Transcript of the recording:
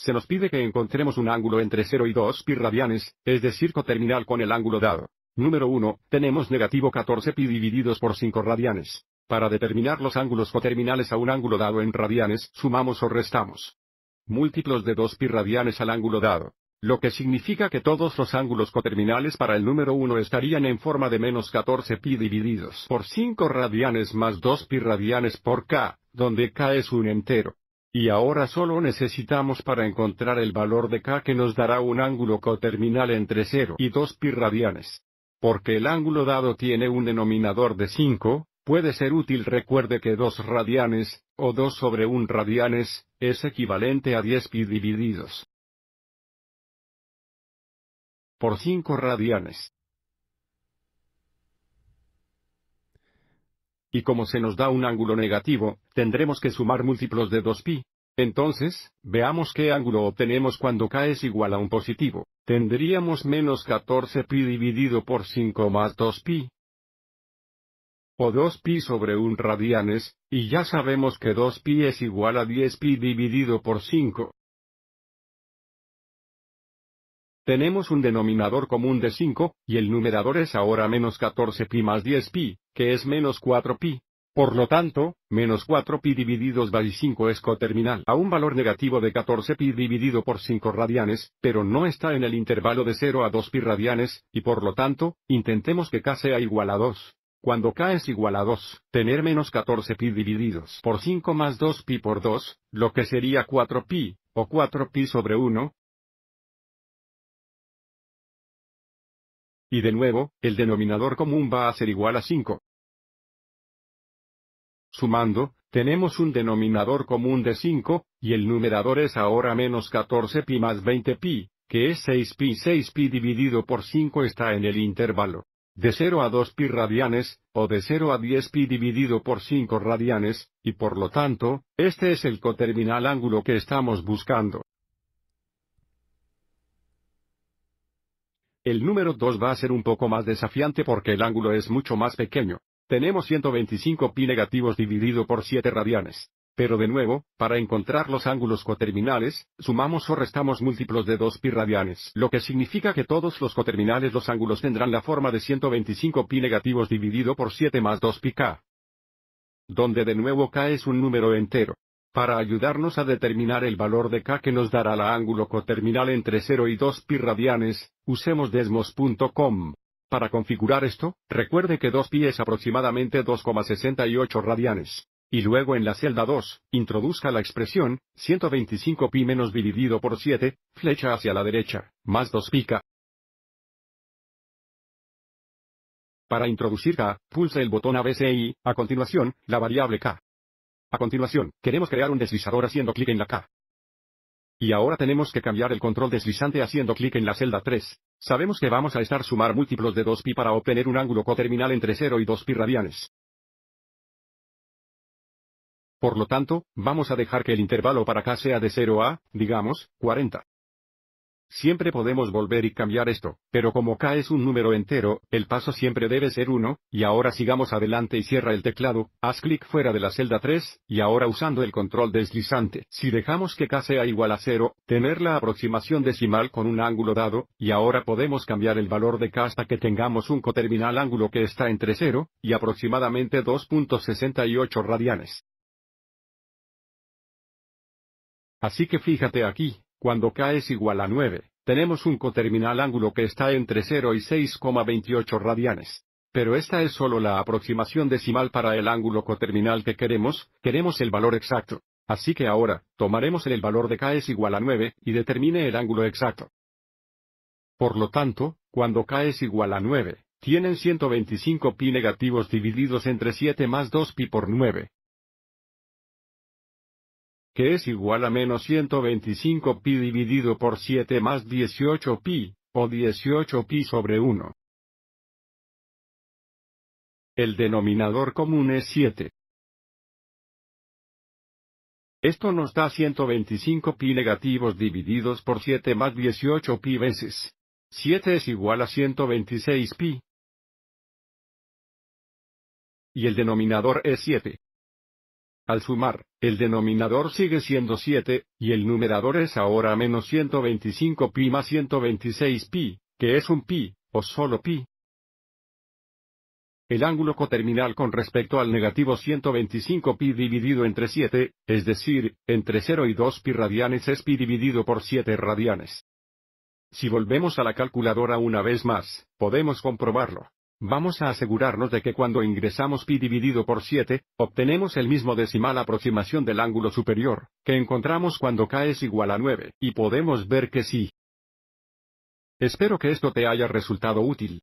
se nos pide que encontremos un ángulo entre 0 y 2 pi radianes, es decir, coterminal con el ángulo dado. Número 1, tenemos negativo 14 pi divididos por 5 radianes. Para determinar los ángulos coterminales a un ángulo dado en radianes, sumamos o restamos múltiplos de 2 pi radianes al ángulo dado. Lo que significa que todos los ángulos coterminales para el número 1 estarían en forma de menos 14 pi divididos por 5 radianes más 2 pi radianes por k, donde k es un entero. Y ahora solo necesitamos para encontrar el valor de k que nos dará un ángulo coterminal entre 0 y 2 pi radianes. Porque el ángulo dado tiene un denominador de 5, puede ser útil recuerde que 2 radianes, o 2 sobre 1 radianes, es equivalente a 10 pi divididos por 5 radianes. Y como se nos da un ángulo negativo, tendremos que sumar múltiplos de 2pi, entonces, veamos qué ángulo obtenemos cuando k es igual a un positivo. Tendríamos menos 14pi dividido por 5 más 2pi. O 2pi sobre 1 radianes, y ya sabemos que 2pi es igual a 10pi dividido por 5. Tenemos un denominador común de 5, y el numerador es ahora menos 14pi más 10pi, que es menos 4pi. Por lo tanto, menos 4 pi divididos by 5 es coterminal a un valor negativo de 14 pi dividido por 5 radianes, pero no está en el intervalo de 0 a 2 pi radianes, y por lo tanto, intentemos que k sea igual a 2. Cuando k es igual a 2, tener menos 14 pi divididos por 5 más 2 pi por 2, lo que sería 4 pi, o 4 pi sobre 1, y de nuevo, el denominador común va a ser igual a 5. Sumando, tenemos un denominador común de 5, y el numerador es ahora menos 14 pi más 20 pi, que es 6 pi 6 pi dividido por 5 está en el intervalo de 0 a 2 pi radianes, o de 0 a 10 pi dividido por 5 radianes, y por lo tanto, este es el coterminal ángulo que estamos buscando. El número 2 va a ser un poco más desafiante porque el ángulo es mucho más pequeño. Tenemos 125 pi negativos dividido por 7 radianes. Pero de nuevo, para encontrar los ángulos coterminales, sumamos o restamos múltiplos de 2 pi radianes, lo que significa que todos los coterminales los ángulos tendrán la forma de 125 pi negativos dividido por 7 más 2 pi k. Donde de nuevo k es un número entero. Para ayudarnos a determinar el valor de k que nos dará la ángulo coterminal entre 0 y 2 pi radianes, usemos desmos.com. Para configurar esto, recuerde que 2 pi es aproximadamente 2,68 radianes. Y luego en la celda 2, introduzca la expresión, 125 pi menos dividido por 7, flecha hacia la derecha, más 2 pi Para introducir k, pulse el botón y, a continuación, la variable k. A continuación, queremos crear un deslizador haciendo clic en la k. Y ahora tenemos que cambiar el control deslizante haciendo clic en la celda 3. Sabemos que vamos a estar sumar múltiplos de 2pi para obtener un ángulo coterminal entre 0 y 2pi radianes. Por lo tanto, vamos a dejar que el intervalo para acá sea de 0 a, digamos, 40. Siempre podemos volver y cambiar esto, pero como K es un número entero, el paso siempre debe ser 1, y ahora sigamos adelante y cierra el teclado, haz clic fuera de la celda 3, y ahora usando el control deslizante, si dejamos que K sea igual a 0, tener la aproximación decimal con un ángulo dado, y ahora podemos cambiar el valor de K hasta que tengamos un coterminal ángulo que está entre 0, y aproximadamente 2.68 radianes. Así que fíjate aquí, cuando k es igual a 9, tenemos un coterminal ángulo que está entre 0 y 6,28 radianes. Pero esta es solo la aproximación decimal para el ángulo coterminal que queremos, queremos el valor exacto. Así que ahora, tomaremos el valor de k es igual a 9, y determine el ángulo exacto. Por lo tanto, cuando k es igual a 9, tienen 125 pi negativos divididos entre 7 más 2 pi por 9, que es igual a menos 125 pi dividido por 7 más 18 pi, o 18 pi sobre 1. El denominador común es 7. Esto nos da 125 pi negativos divididos por 7 más 18 pi veces. 7 es igual a 126 pi. Y el denominador es 7. Al sumar, el denominador sigue siendo 7, y el numerador es ahora menos 125 pi más 126 pi, que es un pi, o solo pi. El ángulo coterminal con respecto al negativo 125 pi dividido entre 7, es decir, entre 0 y 2 pi radianes es pi dividido por 7 radianes. Si volvemos a la calculadora una vez más, podemos comprobarlo. Vamos a asegurarnos de que cuando ingresamos pi dividido por 7, obtenemos el mismo decimal aproximación del ángulo superior, que encontramos cuando k es igual a 9, y podemos ver que sí. Espero que esto te haya resultado útil.